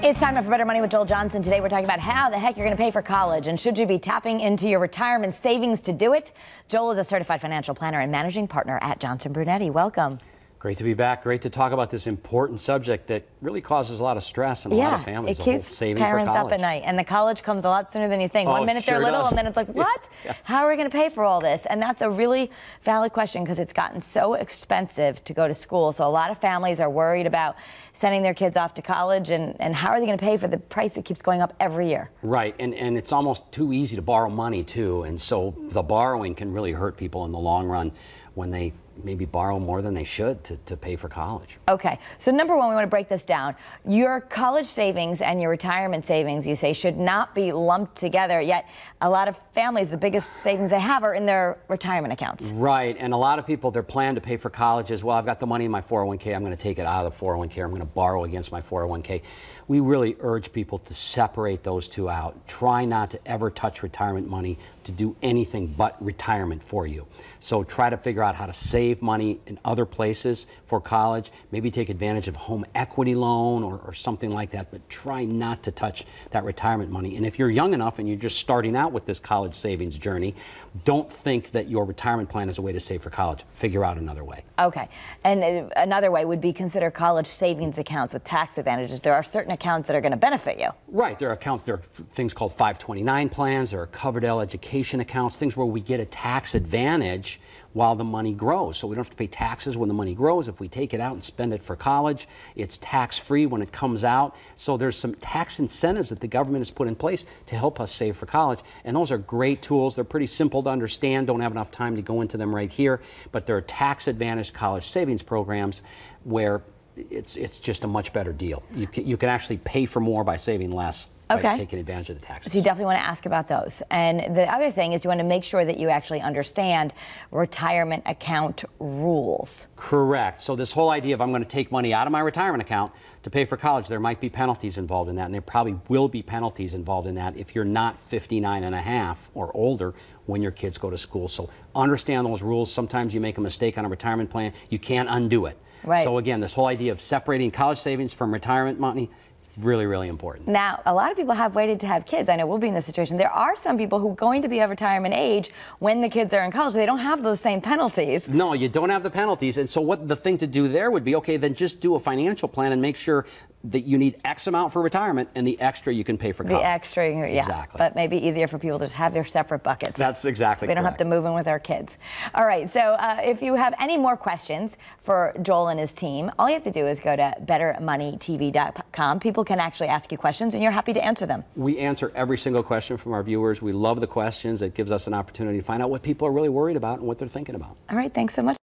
It's time for Better Money with Joel Johnson. Today we're talking about how the heck you're going to pay for college and should you be tapping into your retirement savings to do it. Joel is a certified financial planner and managing partner at Johnson Brunetti. Welcome. Great to be back. Great to talk about this important subject that really causes a lot of stress in a yeah, lot of families. It keeps parents up at night, and the college comes a lot sooner than you think. Oh, One minute sure they're little, does. and then it's like, what? Yeah. How are we going to pay for all this? And that's a really valid question because it's gotten so expensive to go to school. So a lot of families are worried about sending their kids off to college, and, and how are they going to pay for the price that keeps going up every year? Right, and and it's almost too easy to borrow money too, and so the borrowing can really hurt people in the long run when they maybe borrow more than they should to, to pay for college. Okay, so number one, we want to break this down. Your college savings and your retirement savings, you say, should not be lumped together, yet a lot of families, the biggest savings they have are in their retirement accounts. Right, and a lot of people, their plan to pay for college is, well, I've got the money in my 401k, I'm going to take it out of the 401k, I'm going to borrow against my 401k. We really urge people to separate those two out. Try not to ever touch retirement money to do anything but retirement for you. So try to figure out how to save save money in other places for college, maybe take advantage of home equity loan or, or something like that, but try not to touch that retirement money. And if you're young enough and you're just starting out with this college savings journey, don't think that your retirement plan is a way to save for college. Figure out another way. Okay. And uh, another way would be consider college savings accounts with tax advantages. There are certain accounts that are going to benefit you. Right. There are accounts, there are things called 529 plans, there are Coverdell education accounts, things where we get a tax advantage while the money grows so we don't have to pay taxes when the money grows. If we take it out and spend it for college, it's tax free when it comes out. So there's some tax incentives that the government has put in place to help us save for college. And those are great tools. They're pretty simple to understand. Don't have enough time to go into them right here. But there are tax advantage college savings programs where it's it's just a much better deal. You can, you can actually pay for more by saving less. Okay. By taking advantage of the taxes. So you definitely want to ask about those. And the other thing is you want to make sure that you actually understand retirement account rules. Correct. So this whole idea of I'm going to take money out of my retirement account to pay for college, there might be penalties involved in that. And there probably will be penalties involved in that if you're not 59 and a half or older when your kids go to school. So understand those rules. Sometimes you make a mistake on a retirement plan. You can't undo it. Right. So again, this whole idea of separating college savings from retirement money really, really important. Now, a lot of people have waited to have kids. I know we'll be in this situation. There are some people who are going to be of retirement age when the kids are in college. They don't have those same penalties. No, you don't have the penalties. And so what the thing to do there would be, okay, then just do a financial plan and make sure that you need X amount for retirement and the extra you can pay for college. The extra, yeah. Exactly. But maybe easier for people to just have their separate buckets. That's exactly We don't correct. have to move in with our kids. All right, so uh, if you have any more questions for Joel and his team, all you have to do is go to bettermoneytv.com. People can actually ask you questions and you're happy to answer them. We answer every single question from our viewers. We love the questions. It gives us an opportunity to find out what people are really worried about and what they're thinking about. All right, thanks so much.